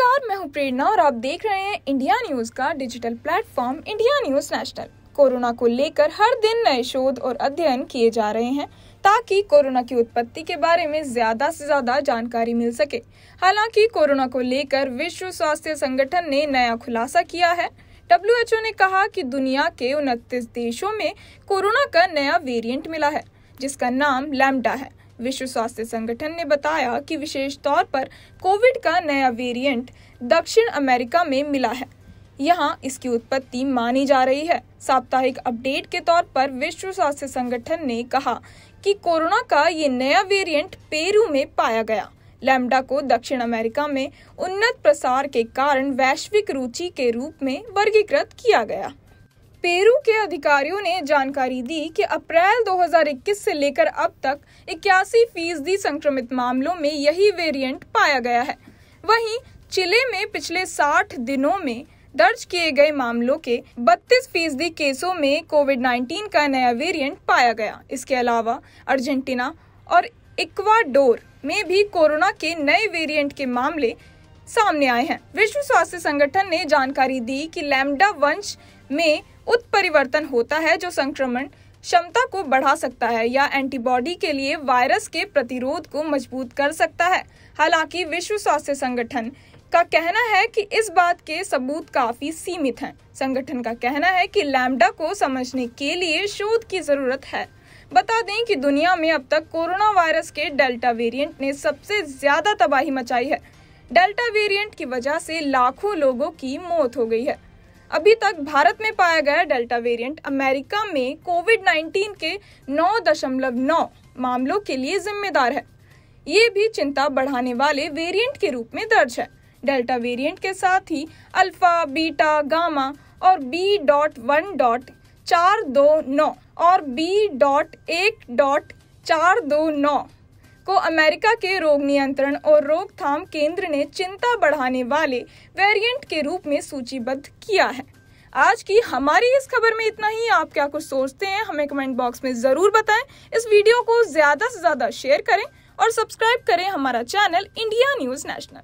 नमस्कार मैं हूं प्रेरणा और आप देख रहे हैं इंडिया न्यूज का digital platform India news national corona को लेकर हर दिन नए शोध और अध्ययन किए जा रहे हैं ताकि कोरोना की उत्पत्ति के बारे में ज्यादा से ज्यादा जानकारी मिल सके हालांकि कोरोना को लेकर विश्व स्वास्थ्य संगठन ने नया खुलासा किया है डब्ल्यू ने कहा कि दुनिया के उनतीस देशों में कोरोना का नया वेरिएंट मिला है जिसका नाम लैम्डा है विश्व स्वास्थ्य संगठन ने बताया कि विशेष तौर पर कोविड का नया वेरिएंट दक्षिण अमेरिका में मिला है यहाँ इसकी उत्पत्ति मानी जा रही है साप्ताहिक अपडेट के तौर पर विश्व स्वास्थ्य संगठन ने कहा कि कोरोना का ये नया वेरिएंट पेरू में पाया गया लैम्डा को दक्षिण अमेरिका में उन्नत प्रसार के कारण वैश्विक रुचि के रूप में वर्गीकृत किया गया पेरू के अधिकारियों ने जानकारी दी कि अप्रैल 2021 से लेकर अब तक इक्यासी फीसदी संक्रमित मामलों में यही वेरिएंट पाया गया है वहीं चिले में पिछले 60 दिनों में दर्ज किए गए मामलों के 32 फीसदी केसों में कोविड 19 का नया वेरिएंट पाया गया इसके अलावा अर्जेंटीना और इक्वाडोर में भी कोरोना के नए वेरिएंट के मामले सामने आए हैं विश्व स्वास्थ्य संगठन ने जानकारी दी कि लैम्डा वंश में उत्परिवर्तन होता है जो संक्रमण क्षमता को बढ़ा सकता है या एंटीबॉडी के लिए वायरस के प्रतिरोध को मजबूत कर सकता है हालांकि विश्व स्वास्थ्य संगठन का कहना है कि इस बात के सबूत काफी सीमित हैं। संगठन का कहना है कि लैम्डा को समझने के लिए शोध की जरूरत है बता दें कि दुनिया में अब तक कोरोना वायरस के डेल्टा वेरिएंट ने सबसे ज्यादा तबाही मचाई है डेल्टा वेरिएंट की वजह से लाखों लोगों की मौत हो गई है अभी तक भारत में पाया गया डेल्टा वेरिएंट अमेरिका में कोविड 19 के 9.9 मामलों के लिए जिम्मेदार है ये भी चिंता बढ़ाने वाले वेरिएंट के रूप में दर्ज है डेल्टा वेरिएंट के साथ ही अल्फा बीटा गामा और बी डॉट वन डॉट चार दो नौ और बी डॉट एक डॉट चार दो नौ को अमेरिका के रोग नियंत्रण और रोकथाम केंद्र ने चिंता बढ़ाने वाले वेरिएंट के रूप में सूचीबद्ध किया है आज की हमारी इस खबर में इतना ही आप क्या कुछ सोचते हैं हमें कमेंट बॉक्स में ज़रूर बताएं इस वीडियो को ज़्यादा से ज़्यादा शेयर करें और सब्सक्राइब करें हमारा चैनल इंडिया न्यूज़ नेशनल